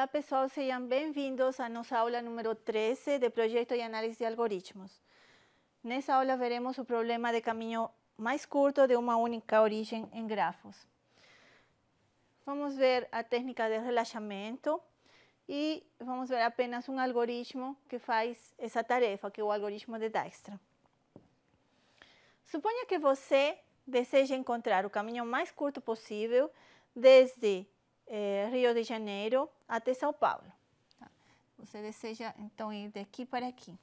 Olá pessoal, sejam bem-vindos à nossa aula número 13 de Projeto e Análise de Algoritmos. Nessa aula veremos o problema de caminho mais curto de uma única origem em grafos. Vamos ver a técnica de relaxamento e vamos ver apenas um algoritmo que faz essa tarefa, que é o algoritmo de Dijkstra. Suponha que você deseja encontrar o caminho mais curto possível desde eh, Rio de Janeiro até São Paulo. Tá? Você deseja então ir daqui para aqui.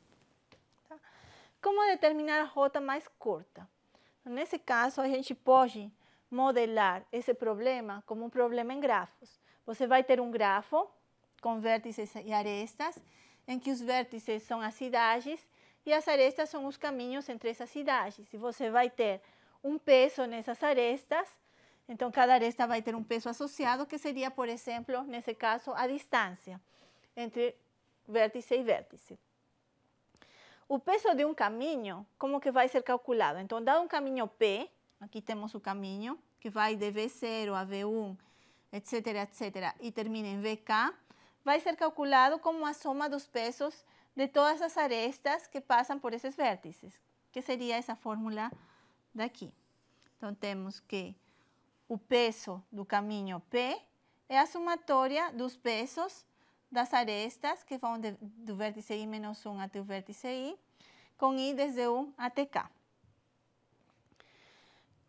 Tá? Como determinar a rota mais curta? Nesse caso, a gente pode modelar esse problema como um problema em grafos. Você vai ter um grafo com vértices e arestas, em que os vértices são as cidades e as arestas são os caminhos entre essas cidades. E você vai ter um peso nessas arestas então, cada aresta vai ter um peso associado, que seria, por exemplo, nesse caso, a distância entre vértice e vértice. O peso de um caminho, como que vai ser calculado? Então, dado um caminho P, aqui temos o caminho, que vai de V0 a V1, etc, etc, e termina em VK, vai ser calculado como a soma dos pesos de todas as arestas que passam por esses vértices, que seria essa fórmula daqui. Então, temos que o peso do caminho P é a somatória dos pesos das arestas que vão de, do vértice I menos 1 até o vértice I, com I desde 1 até K.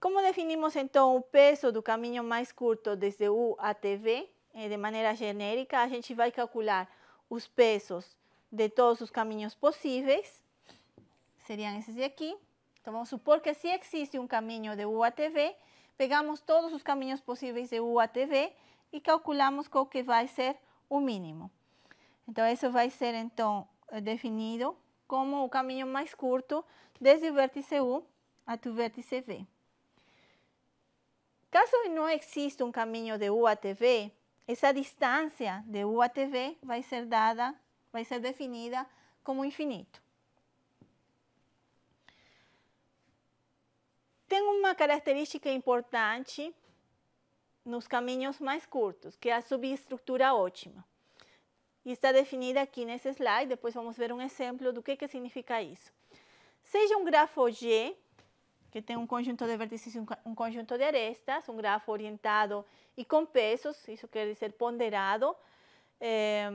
Como definimos então o peso do caminho mais curto desde U até V, eh, de maneira genérica, a gente vai calcular os pesos de todos os caminhos possíveis, seriam esses de aqui, então vamos supor que se existe um caminho de U a v pegamos todos os caminhos possíveis de U a v e calculamos qual que vai ser o mínimo. Então isso vai ser então definido como o caminho mais curto desde o vértice U até o vértice V. Caso não exista um caminho de U a v essa distância de U a v vai ser dada, vai ser definida como infinito. Tem uma característica importante nos caminhos mais curtos, que é a subestrutura ótima. E está definida aqui nesse slide, depois vamos ver um exemplo do que, que significa isso. Seja um grafo G, que tem um conjunto de vértices e um conjunto de arestas, um grafo orientado e com pesos, isso quer dizer ponderado, é,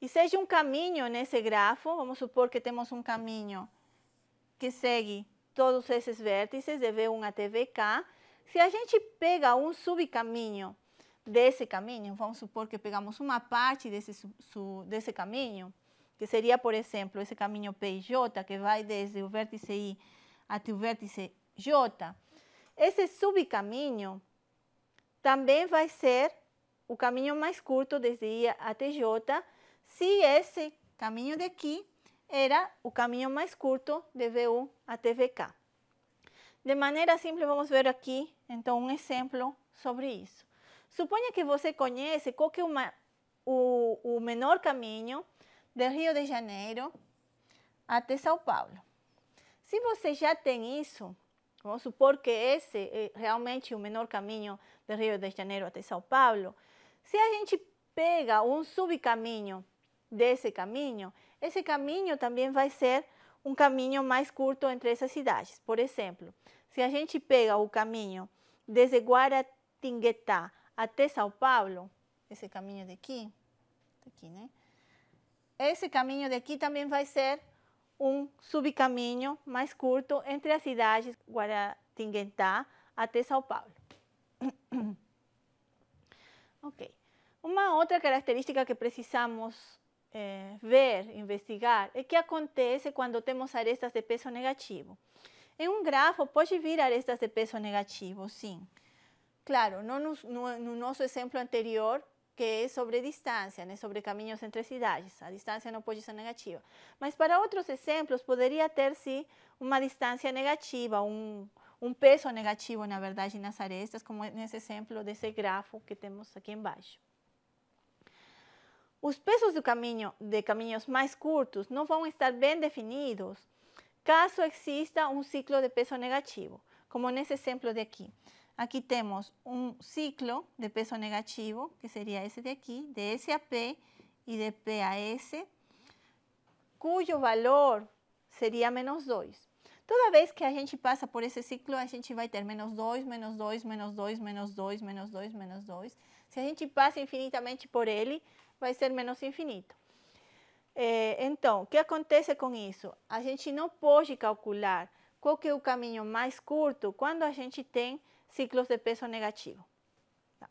e seja um caminho nesse grafo, vamos supor que temos um caminho que segue todos esses vértices de V1 até VK, se a gente pega um subcaminho desse caminho, vamos supor que pegamos uma parte desse, desse caminho, que seria, por exemplo, esse caminho J, que vai desde o vértice I até o vértice J, esse subcaminho também vai ser o caminho mais curto desde I até J, se esse caminho daqui era o caminho mais curto de V1 até VK. De maneira simples, vamos ver aqui, então, um exemplo sobre isso. Suponha que você conhece qual é uma, o, o menor caminho de Rio de Janeiro até São Paulo. Se você já tem isso, vamos supor que esse é realmente o menor caminho de Rio de Janeiro até São Paulo, se a gente pega um subcaminho desse caminho, esse caminho também vai ser um caminho mais curto entre essas cidades. Por exemplo, se a gente pega o caminho desde Guaratinguetá até São Paulo, esse caminho daqui, aqui, né? esse caminho daqui também vai ser um subcaminho mais curto entre as cidades Guaratinguetá até São Paulo. ok. Uma outra característica que precisamos é, ver, investigar, o que acontece quando temos arestas de peso negativo. Em um grafo pode vir arestas de peso negativo, sim. Claro, não no, no, no nosso exemplo anterior, que é sobre distância, né, sobre caminhos entre cidades. A distância não pode ser negativa. Mas para outros exemplos, poderia ter, sim, uma distância negativa, um, um peso negativo, na verdade, nas arestas, como nesse exemplo desse grafo que temos aqui embaixo. Os pesos do caminho, de caminhos mais curtos não vão estar bien definidos caso exista un um ciclo de peso negativo, como nesse ejemplo de aquí. Aquí tenemos un um ciclo de peso negativo, que sería seria de aquí, de S a P e de P a S, cujo valor sería menos 2. Toda vez que a gente pasa por esse ciclo, a gente va a ter menos 2, menos 2, menos 2, menos 2, menos 2, menos 2. Si a gente pasa infinitamente por él, vai ser menos infinito. É, então, o que acontece com isso? A gente não pode calcular qual que é o caminho mais curto quando a gente tem ciclos de peso negativo. Tá.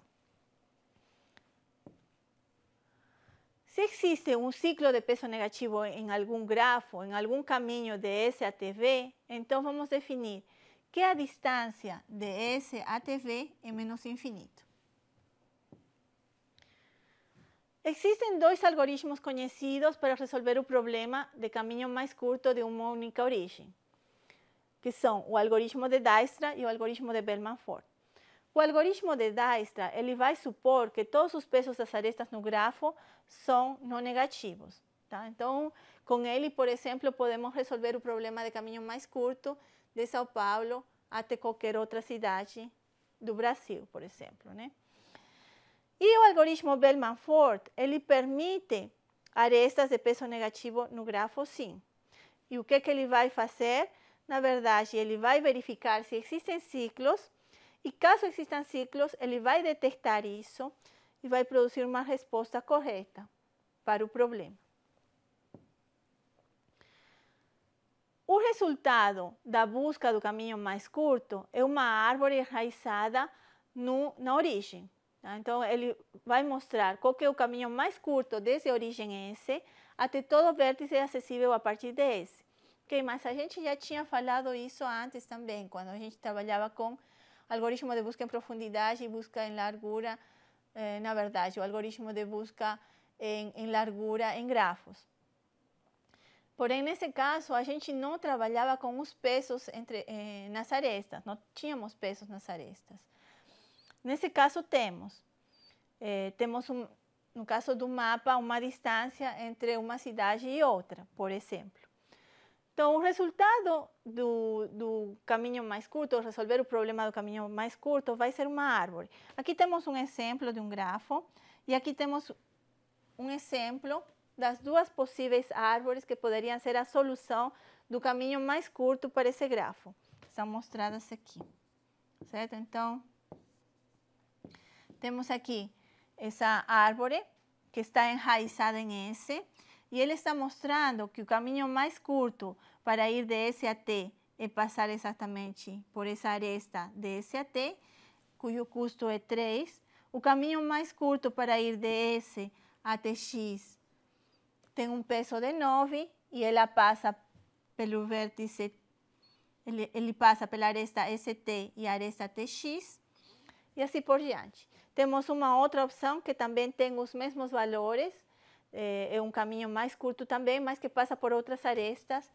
Se existe um ciclo de peso negativo em algum grafo, em algum caminho de S até V, então vamos definir que a distância de S até V é menos infinito. Existem dois algoritmos conhecidos para resolver o problema de caminho mais curto de uma única origem, que são o algoritmo de Dijkstra e o algoritmo de Bellman-Ford. O algoritmo de Dijkstra ele vai supor que todos os pesos das arestas no grafo são não negativos. Tá? Então, com ele, por exemplo, podemos resolver o problema de caminho mais curto de São Paulo até qualquer outra cidade do Brasil, por exemplo. Né? E o algoritmo Bellman-Ford, ele permite arestas de peso negativo no grafo sim. E o que, que ele vai fazer? Na verdade, ele vai verificar se existem ciclos e caso existam ciclos, ele vai detectar isso e vai produzir uma resposta correta para o problema. O resultado da busca do caminho mais curto é uma árvore enraizada no, na origem. Tá? Então, ele vai mostrar qual é o caminho mais curto desde a origem S até todo vértice acessível a partir de S. Okay, mas a gente já tinha falado isso antes também, quando a gente trabalhava com algoritmo de busca em profundidade e busca em largura, eh, na verdade, o algoritmo de busca em, em largura em grafos. Porém, nesse caso, a gente não trabalhava com os pesos entre, eh, nas arestas, não tínhamos pesos nas arestas. Nesse caso, temos. Eh, temos, um, no caso do mapa, uma distância entre uma cidade e outra, por exemplo. Então, o resultado do, do caminho mais curto, resolver o problema do caminho mais curto, vai ser uma árvore. Aqui temos um exemplo de um grafo e aqui temos um exemplo das duas possíveis árvores que poderiam ser a solução do caminho mais curto para esse grafo. São mostradas aqui, certo? Então, temos aqui essa árvore que está enraizada em S e ele está mostrando que o caminho mais curto para ir de S a T é passar exatamente por essa aresta de S a T, cujo custo é 3. O caminho mais curto para ir de S a X tem um peso de 9 e ela passa pelo vértice, ele, ele passa pela aresta ST e aresta TX e assim por diante. Temos uma outra opção que também tem os mesmos valores, eh, é, um caminho mais curto também, mas que passa por outras arestas,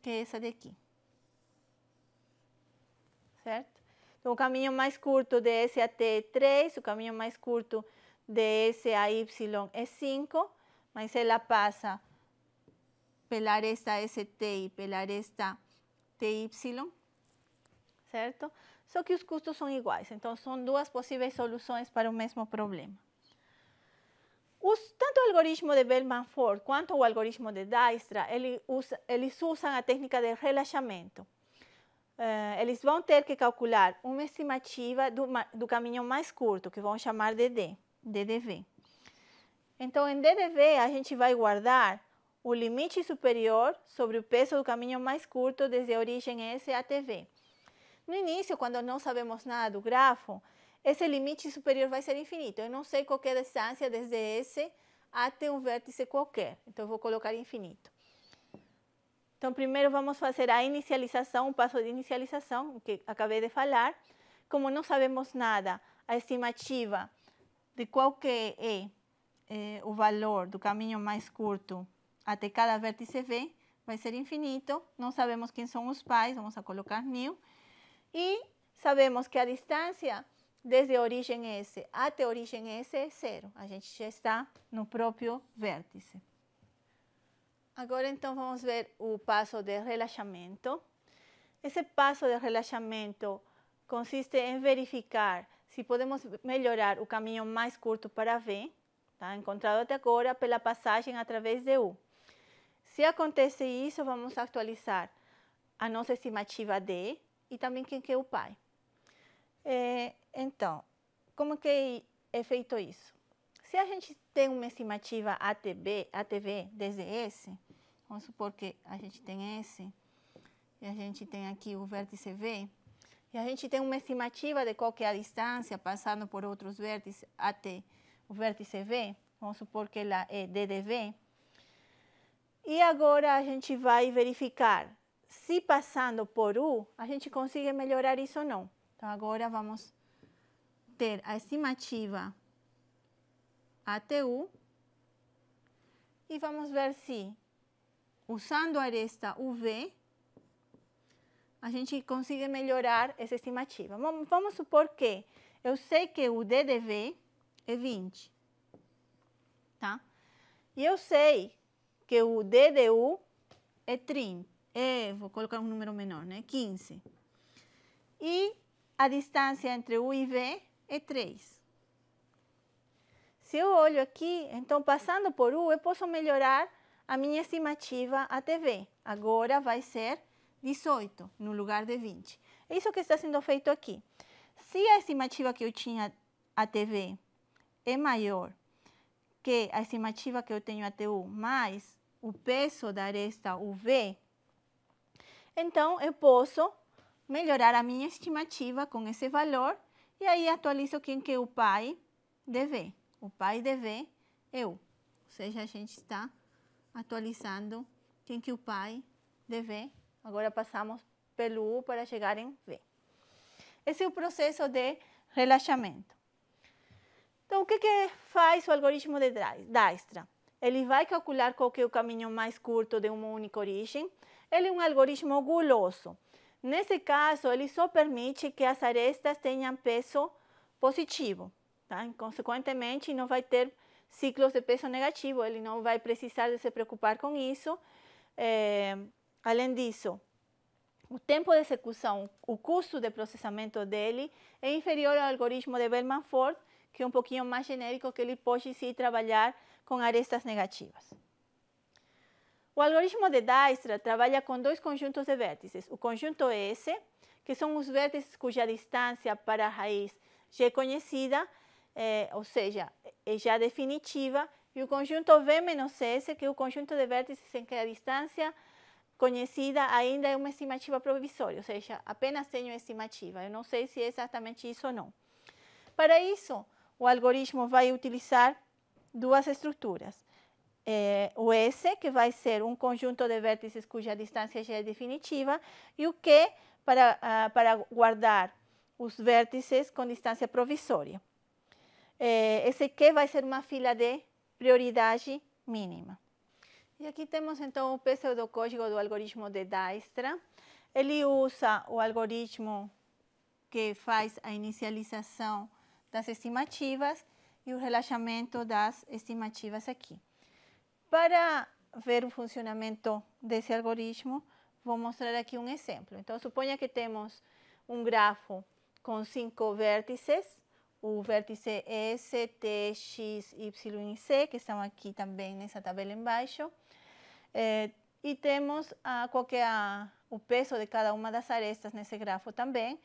que é essa daqui. Certo? Então, o caminho mais curto de S a T é 3, o caminho mais curto de S a Y é 5, mas ela passa pela aresta ST e pela aresta TY, certo? só que os custos são iguais. Então, são duas possíveis soluções para o mesmo problema. Os, tanto o algoritmo de Bellman-Ford quanto o algoritmo de Dijkstra, eles, usa, eles usam a técnica de relaxamento. Uh, eles vão ter que calcular uma estimativa do, do caminho mais curto, que vão chamar de D, DDV. Então, em DDV, a gente vai guardar o limite superior sobre o peso do caminho mais curto desde a origem S até V. No início, quando não sabemos nada do grafo, esse limite superior vai ser infinito. Eu não sei qual é a distância desde esse até um vértice qualquer. Então, eu vou colocar infinito. Então, primeiro vamos fazer a inicialização, o passo de inicialização, que acabei de falar. Como não sabemos nada, a estimativa de qual que é, é o valor do caminho mais curto até cada vértice V vai ser infinito. Não sabemos quem são os pais, vamos a colocar new. Y sabemos que a distância desde origem S até origem S é zero. A gente já está no próprio vértice. Agora, então, vamos ver o passo de relaxamento. Esse passo de relaxamento consiste em verificar se podemos melhorar o caminho mais curto para V, tá? encontrado até agora pela passagem através de U. Se acontece isso, vamos atualizar a nossa estimativa D, e também quem que é o pai. É, então, como que é feito isso? Se a gente tem uma estimativa ATB, ATV desde esse, vamos supor que a gente tem esse, e a gente tem aqui o vértice V, e a gente tem uma estimativa de qual é a distância passando por outros vértices até o vértice V, vamos supor que ela é DDV, e agora a gente vai verificar se passando por U, a gente consegue melhorar isso ou não. Então, agora vamos ter a estimativa até U e vamos ver se, usando a aresta UV, a gente consegue melhorar essa estimativa. Vamos supor que eu sei que o DDV é 20, tá? E eu sei que o DDU é 30 é, vou colocar um número menor, né? 15. E a distância entre U e V é 3. Se eu olho aqui, então passando por U, eu posso melhorar a minha estimativa até V. Agora vai ser 18 no lugar de 20. É isso que está sendo feito aqui. Se a estimativa que eu tinha até V é maior que a estimativa que eu tenho até U mais o peso da aresta UV, então, eu posso melhorar a minha estimativa com esse valor e aí atualizo quem que é o pai de V. O pai de V é U. Ou seja, a gente está atualizando quem que é o pai de V. Agora passamos pelo U para chegar em V. Esse é o processo de relaxamento. Então, o que, que faz o algoritmo de Dijkstra? Ele vai calcular qual que é o caminho mais curto de uma única origem, ele é um algoritmo guloso. Nesse caso, ele só permite que as arestas tenham peso positivo. Tá? Consequentemente, não vai ter ciclos de peso negativo, ele não vai precisar de se preocupar com isso. É, eh, além disso, o tempo de execução, o custo de processamento dele é inferior ao algoritmo de Bellman-Ford, que é um pouquinho mais genérico, que ele pode se trabalhar com arestas negativas. O algoritmo de Dijkstra trabalha com dois conjuntos de vértices, o conjunto S, que são os vértices cuja distância para a raiz já é conhecida, eh, ou seja, é já definitiva, e o conjunto V menos S, que é o conjunto de vértices em que a distância conhecida ainda é uma estimativa provisória, ou seja, apenas tenho estimativa, eu não sei se é exatamente isso ou não. Para isso, o algoritmo vai utilizar duas estruturas é, o S, que vai ser um conjunto de vértices cuja distância já é definitiva, e o Q para, ah, para guardar os vértices com distância provisória. É, esse Q vai ser uma fila de prioridade mínima. E aqui temos então o pseudocódigo do algoritmo de Dijkstra. Ele usa o algoritmo que faz a inicialização das estimativas e o relaxamento das estimativas aqui. Para ver o funcionamento desse algoritmo, vou mostrar aqui um exemplo. Então, suponha que temos um grafo com cinco vértices, o vértice S, T, X, Y e Z, que estão aqui também nessa tabela embaixo. É, e temos a, qual é a, o peso de cada uma das arestas nesse grafo também.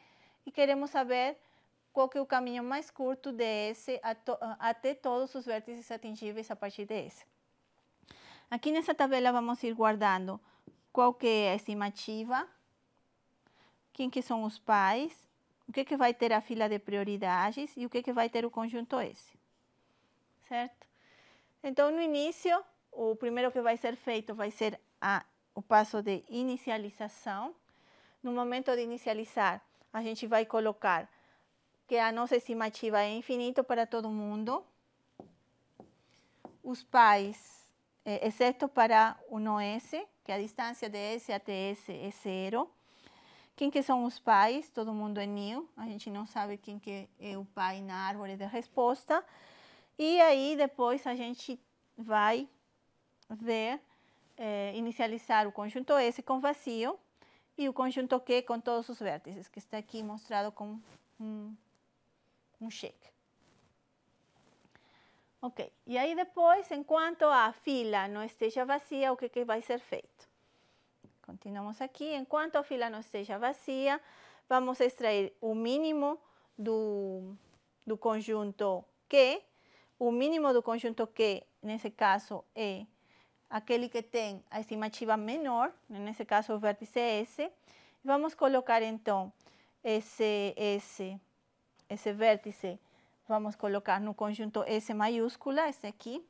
E queremos saber qual que é o caminho mais curto de S até todos os vértices atingíveis a partir de S. Aqui nessa tabela vamos ir guardando qual que é a estimativa, quem que são os pais, o que que vai ter a fila de prioridades e o que que vai ter o conjunto S, certo? Então, no início, o primeiro que vai ser feito vai ser a, o passo de inicialização. No momento de inicializar, a gente vai colocar que a nossa estimativa é infinito para todo mundo. Os pais eh, exceto para 1s que a distância de S até S é zero. Quem que são os pais? Todo mundo é new, a gente não sabe quem que é o pai na árvore de resposta. E aí depois a gente vai ver, eh, inicializar o conjunto S com vazio e o conjunto Q com todos os vértices, que está aqui mostrado com um, um cheque. Ok, e aí depois, enquanto a fila não esteja vazia, o que, que vai ser feito? Continuamos aqui. Enquanto a fila não esteja vazia, vamos extrair o mínimo do, do conjunto Q. O mínimo do conjunto Q, nesse caso, é aquele que tem a estimativa menor, nesse caso o vértice é S. Vamos colocar então esse, esse, esse vértice Vamos colocar no conjunto S maiúscula, esse aqui.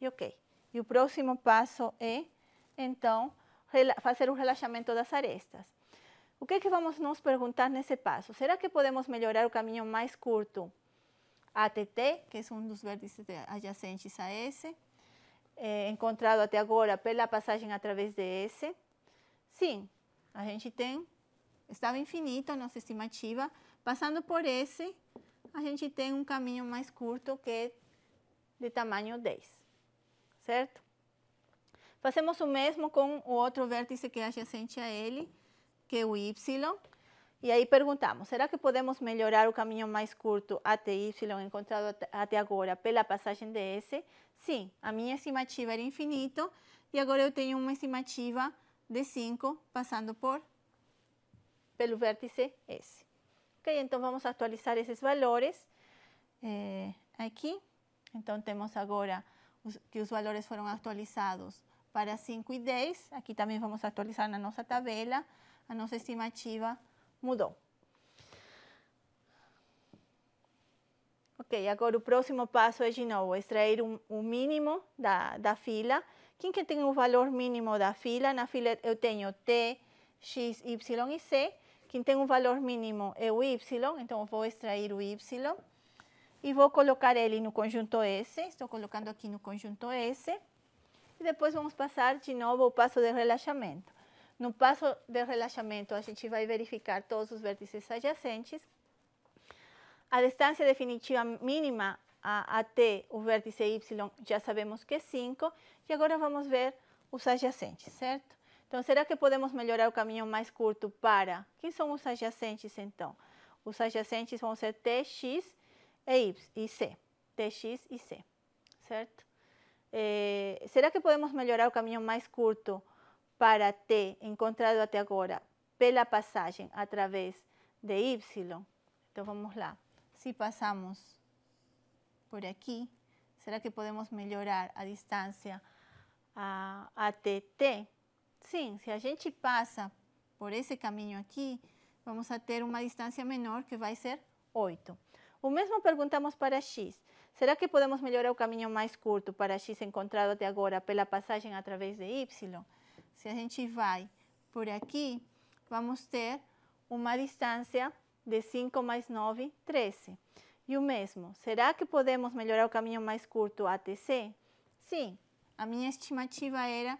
E ok. E o próximo passo é, então, fazer o relaxamento das arestas. O que, é que vamos nos perguntar nesse passo? Será que podemos melhorar o caminho mais curto ATT, que é um dos vértices adjacentes a S, é, encontrado até agora pela passagem através de S? Sim, a gente tem estava infinito, nossa estimativa, passando por S, a gente tem um caminho mais curto que de tamanho 10, certo? Fazemos o mesmo com o outro vértice que é adjacente a ele, que é o Y. E aí perguntamos, será que podemos melhorar o caminho mais curto até Y encontrado até agora pela passagem de S? Sim, a minha estimativa era infinito e agora eu tenho uma estimativa de 5 passando por pelo vértice S. Ok, então vamos atualizar esses valores é, eh, aqui. Então temos agora os, que os valores foram atualizados para 5 e 10. Aqui também vamos atualizar na nossa tabela. A nossa estimativa mudou. Ok, agora o próximo passo é de novo extrair o um, um mínimo da, da fila. Quem que tem o valor mínimo da fila? Na fila eu tenho T, X, Y e C que tem um valor mínimo é o y, então eu vou extrair o y e vou colocar ele no conjunto S, estou colocando aqui no conjunto S, e depois vamos passar de novo o passo de relaxamento. No passo de relaxamento, a gente vai verificar todos os vértices adjacentes. A distância definitiva mínima até o vértice Y já sabemos que é 5, e agora vamos ver os adjacentes, certo? Então, será que podemos melhorar o caminho mais curto para? Quem são os adjacentes, então? Os adjacentes vão ser TX e, y, e C. TX e C, certo? É, será que podemos melhorar o caminho mais curto para T, encontrado até agora, pela passagem através de Y? Então, vamos lá. Se passamos por aqui, será que podemos melhorar a distância a, até T? Sim, se a gente passa por esse caminho aqui, vamos a ter uma distância menor que vai ser 8. O mesmo perguntamos para x. Será que podemos melhorar o caminho mais curto para x encontrado até agora pela passagem através de y? Se a gente vai por aqui, vamos ter uma distância de 5 mais 9, 13. E o mesmo, será que podemos melhorar o caminho mais curto até c? Sim, a minha estimativa era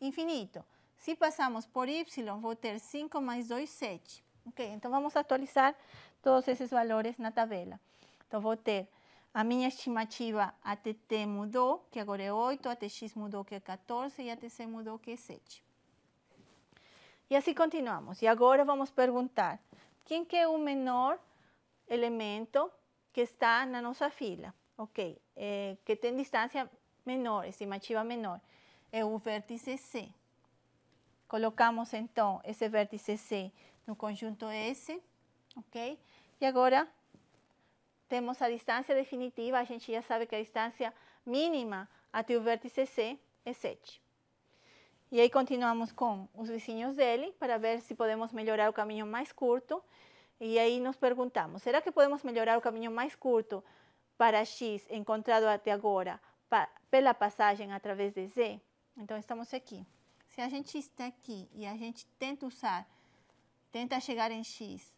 infinito. Se passamos por y, vou ter 5 mais 2, 7. Ok, então vamos atualizar todos esses valores na tabela. Então, vou ter a minha estimativa até t mudou, que agora é 8, até x mudou, que é 14, e até c mudou, que é 7. E assim continuamos. E agora vamos perguntar, quem que é o menor elemento que está na nossa fila? Ok, é, que tem distância menor, estimativa menor. É o vértice C. Colocamos então esse vértice C no conjunto S, ok? E agora temos a distância definitiva, a gente já sabe que a distância mínima até o vértice C é 7. E aí continuamos com os vizinhos dele para ver se podemos melhorar o caminho mais curto. E aí nos perguntamos, será que podemos melhorar o caminho mais curto para x encontrado até agora pela passagem através de z? Então estamos aqui. Se a gente está aqui e a gente tenta usar, tenta chegar em x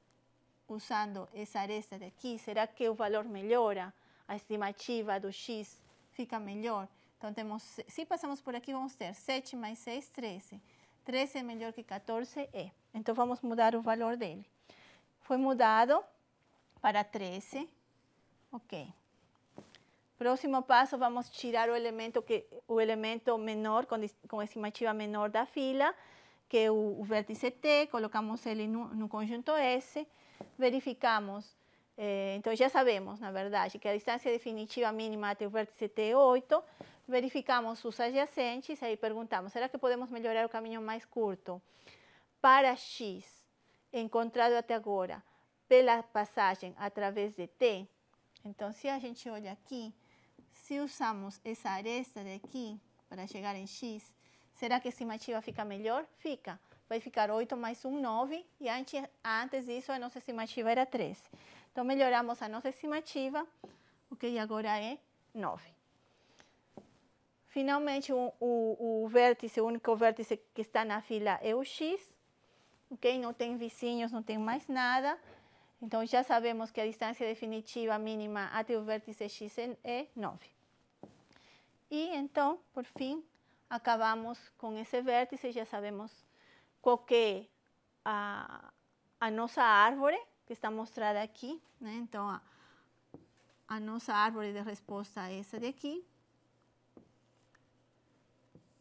usando essa aresta daqui, será que o valor melhora? A estimativa do x fica melhor? Então, temos, se passamos por aqui, vamos ter 7 mais 6, 13. 13 é melhor que 14, é. Então, vamos mudar o valor dele. Foi mudado para 13, ok. Próximo passo, vamos tirar o elemento, que, o elemento menor, com, com estimativa menor da fila, que é o, o vértice T, colocamos ele no, no conjunto S, verificamos, eh, então já sabemos, na verdade, que a distância definitiva mínima até o vértice T é 8, verificamos os adjacentes, aí perguntamos, será que podemos melhorar o caminho mais curto para X, encontrado até agora, pela passagem através de T? Então, se a gente olha aqui, se usamos essa aresta daqui para chegar em x, será que a estimativa fica melhor? Fica. Vai ficar 8 mais 1, 9. E antes, antes disso, a nossa estimativa era 13. Então, melhoramos a nossa estimativa, o que agora é 9. Finalmente, o, o, o vértice, o único vértice que está na fila é o x. Okay? Não tem vizinhos, não tem mais nada. Então, já sabemos que a distância definitiva mínima até o vértice x é 9. E então, por fim, acabamos com esse vértice, já sabemos qual que é a, ah, a nossa árvore, que está mostrada aqui, né? Então, a, a nossa árvore de resposta é essa daqui.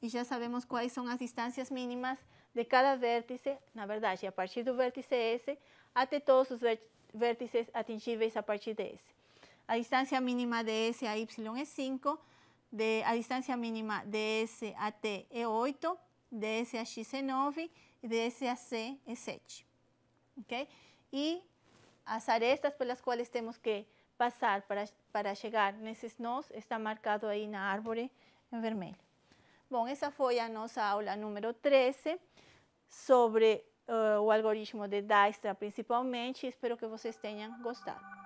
E já sabemos quais são as distâncias mínimas de cada vértice, na verdade, a partir do vértice S até todos os vértices atingíveis a partir de S. A distância mínima de S a Y é 5 de, a distância mínima dS a T é 8, S a X é 9 e S a C é 7. Ok? E as arestas pelas quais temos que passar para, para chegar nesses nós está marcado aí na árvore em vermelho. Bom, essa foi a nossa aula número 13 sobre uh, o algoritmo de Dijkstra principalmente. Espero que vocês tenham gostado.